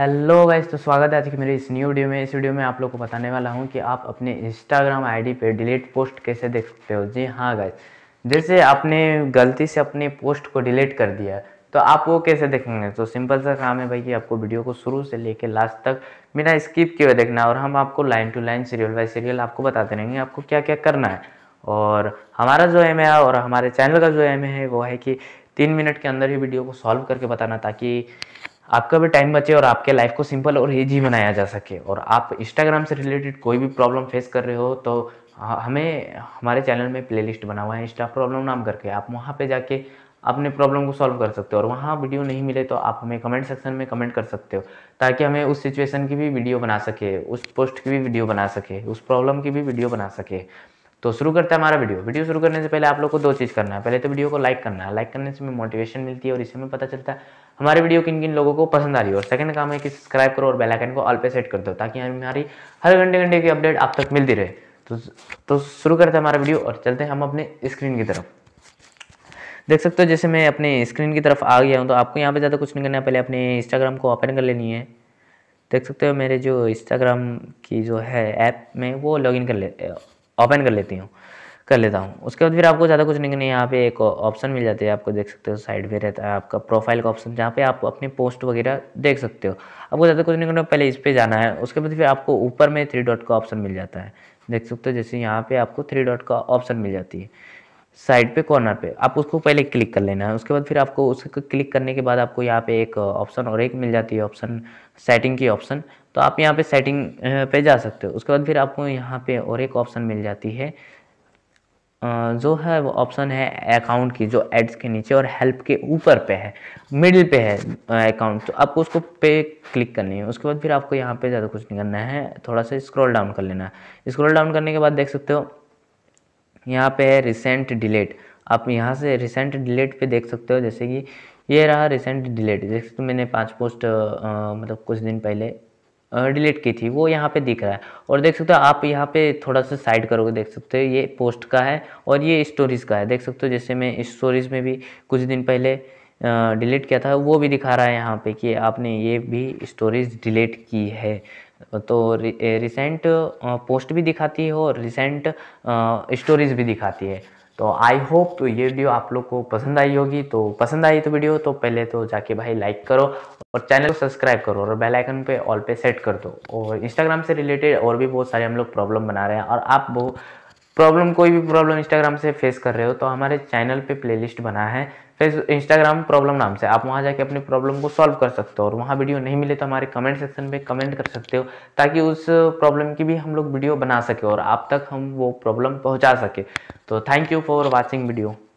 hello guys तो स्वागत है आज की मेरे इस न्यू वीडियो में इस वीडियो में आप लोग को बताने वाला हूँ कि आप अपने इंस्टाग्राम आईडी पे डिलीट पोस्ट कैसे देख सकते हो जी हाँ गाइस जैसे आपने गलती से अपने पोस्ट को डिलीट कर दिया तो आप वो कैसे देखेंगे तो सिंपल सा काम है भाई कि आपको वीडियो को शुरू से लेकर लास्ट तक बिना स्किप किए देखना और हम आपको line to line serial by serial आपको बताते रहेंगे आपको क्या क्या करना है और हमारा जो एम है और हमारे चैनल का जो एम है वो है कि तीन मिनट के अंदर ही वीडियो को सॉल्व करके बताना ताकि आपका भी टाइम बचे और आपके लाइफ को सिंपल और ईजी बनाया जा सके और आप इंस्टाग्राम से रिलेटेड कोई भी प्रॉब्लम फेस कर रहे हो तो हमें हमारे चैनल में प्लेलिस्ट बना हुआ है इंस्टा प्रॉब्लम नाम करके आप वहाँ पे जाके अपने प्रॉब्लम को सॉल्व कर सकते हो और वहाँ वीडियो नहीं मिले तो आप हमें कमेंट सेक्शन में कमेंट कर सकते हो ताकि हमें उस सिचुएशन की भी वीडियो बना सके उस पोस्ट की भी वीडियो बना सके उस प्रॉब्लम की भी वीडियो बना सके तो शुरू करते हैं हमारा वीडियो वीडियो शुरू करने से पहले आप लोग को दो चीज़ करना है पहले तो वीडियो को लाइक करना है लाइक करने से हमें मोटिवेशन मिलती है और इससे हमें पता चलता है हमारे वीडियो किन किन लोगों को पसंद आ रही है और सेकंड काम है कि सब्सक्राइब करो और बेल आइकन को ऑल पे सेट कर दो ताकि हमारी हर घंटे घंटे की अपडेट आप तक मिलती रहे तो तो शुरू करते हैं हमारा वीडियो और चलते हैं हम अपने स्क्रीन की तरफ देख सकते हो जैसे मैं अपने स्क्रीन की तरफ आ गया हूँ तो आपको यहाँ पर ज़्यादा कुछ नहीं करना है पहले अपने इंस्टाग्राम को ओपन कर लेनी है देख सकते हो मेरे जो इंस्टाग्राम की जो है ऐप में वो लॉगिन कर ले ओपन कर लेती हूँ कर लेता हूँ उसके बाद फिर आपको ज़्यादा कुछ नहीं करना है यहाँ पे एक ऑप्शन मिल जाती है आपको देख सकते हो साइड पे रहता है आपका प्रोफाइल का ऑप्शन जहाँ पे आप अपनी पोस्ट वगैरह देख सकते हो आपको ज़्यादा कुछ नहीं करना पहले इस पर जाना है उसके बाद फिर आपको ऊपर में थ्री डॉट का ऑप्शन मिल जाता है देख सकते हो जैसे यहाँ पर आपको थ्री डॉट का ऑप्शन मिल जाती है साइड पे कॉर्नर पे आप उसको पहले क्लिक कर लेना है उसके बाद फिर आपको उसको क्लिक करने के बाद आपको यहाँ पे एक ऑप्शन और एक मिल जाती है ऑप्शन सेटिंग की ऑप्शन तो आप यहाँ पे सेटिंग पे जा सकते हो उसके बाद फिर आपको यहाँ पे और एक ऑप्शन मिल जाती है जो है वो ऑप्शन है अकाउंट की जो एड्स के नीचे और हेल्प के ऊपर पे है मिडिल पे है अकाउंट तो आपको उसको पे क्लिक करनी है उसके बाद फिर आपको यहाँ पे ज़्यादा कुछ नहीं करना है थोड़ा सा स्क्रॉल डाउन कर लेना है स्क्रॉल डाउन करने के बाद देख सकते हो यहाँ पे है रिसेंट डिलेट आप यहाँ से रिसेंट डिलेट पे देख सकते हो जैसे कि ये रहा रिसेंट डिलेट जैसे तो मैंने पाँच पोस्ट आ, मतलब कुछ दिन पहले डिलीट की थी वो यहाँ पे दिख रहा है और देख सकते हो आप यहाँ पे थोड़ा सा साइड करोगे देख सकते हो ये पोस्ट का है और ये स्टोरीज का है देख सकते हो जैसे मैं स्टोरीज में भी कुछ दिन पहले डिलीट किया था वो भी दिखा रहा है यहाँ पे कि आपने ये भी स्टोरीज डिलीट की है तो रिसेंट पोस्ट भी दिखाती है और रिसेंट स्टोरीज भी दिखाती है तो आई होप तो ये वीडियो आप लोग को पसंद आई होगी तो पसंद आई तो वीडियो तो पहले तो जाके भाई लाइक करो और चैनल को सब्सक्राइब करो और बेल आइकन पे ऑल पे सेट कर दो और इंस्टाग्राम से रिलेटेड और भी बहुत सारे हम लोग प्रॉब्लम बना रहे हैं और आप बहुत प्रॉब्लम कोई भी प्रॉब्लम इंस्टाग्राम से फेस कर रहे हो तो हमारे चैनल पे प्लेलिस्ट बना है फेस इंस्टाग्राम प्रॉब्लम नाम से आप वहाँ जाके अपनी प्रॉब्लम को सॉल्व कर सकते हो और वहाँ वीडियो नहीं मिले तो हमारे कमेंट सेक्शन पे कमेंट कर सकते हो ताकि उस प्रॉब्लम की भी हम लोग वीडियो बना सके और आप तक हम वो प्रॉब्लम पहुँचा सके तो thank you for watching video